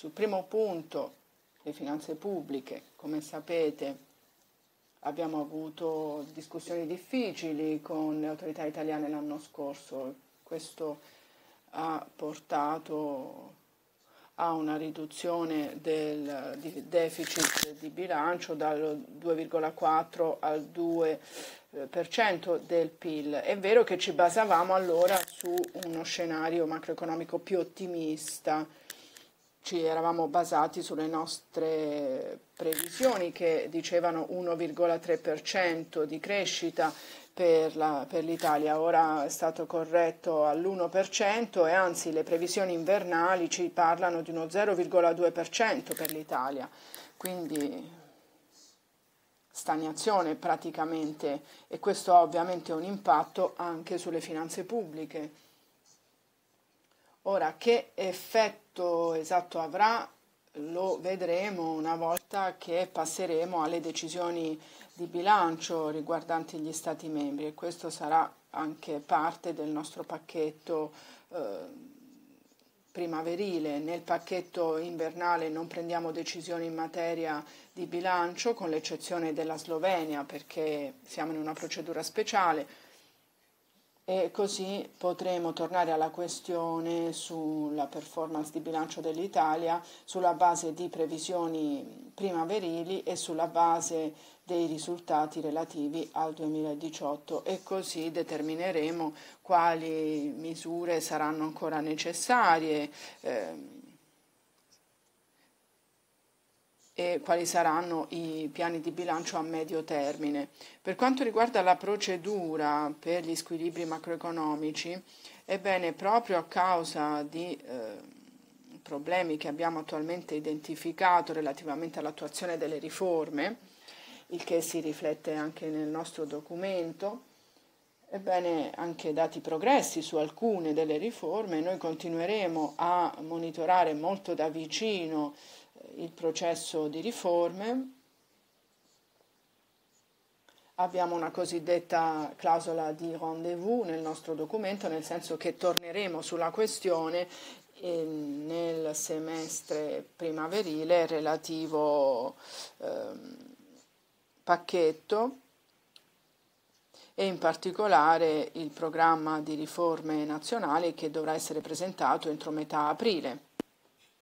Sul primo punto, le finanze pubbliche, come sapete, abbiamo avuto discussioni difficili con le autorità italiane l'anno scorso. Questo ha portato a una riduzione del deficit di bilancio dal 2,4 al 2% eh, del PIL. È vero che ci basavamo allora su uno scenario macroeconomico più ottimista ci eravamo basati sulle nostre previsioni che dicevano 1,3% di crescita per, la, per, l'Italia, ora è stato corretto all'1% e anzi le previsioni invernali ci parlano di uno 0,2% per l'Italia, quindi stagnazione praticamente e questo ha ovviamente un impatto anche sulle finanze pubbliche. Ora, che effetto esatto avrà lo vedremo una volta che passeremo alle decisioni di bilancio riguardanti gli Stati membri e questo sarà anche parte del nostro pacchetto eh, primaverile. Nel pacchetto invernale non prendiamo decisioni in materia di bilancio, con l'eccezione della Slovenia, perché siamo in una procedura speciale e così potremo tornare alla questione sulla performance di bilancio dell'Italia sulla base di previsioni primaverili e sulla base dei risultati relativi al 2018 e così determineremo quali misure saranno ancora necessarie. Eh, e quali saranno i piani di bilancio a medio termine. Per quanto riguarda la procedura per gli squilibri macroeconomici, ebbene proprio a causa di eh, problemi che abbiamo attualmente identificato relativamente all'attuazione delle riforme, il che si riflette anche nel nostro documento, Ebbene, anche dati progressi su alcune delle riforme, noi continueremo a monitorare molto da vicino il processo di riforme. Abbiamo una cosiddetta clausola di rendezvous nel nostro documento, nel senso che torneremo sulla questione ehm, nel semestre primaverile relativo ehm, pacchetto e in particolare il programma di riforme nazionali che dovrà essere presentato entro metà aprile.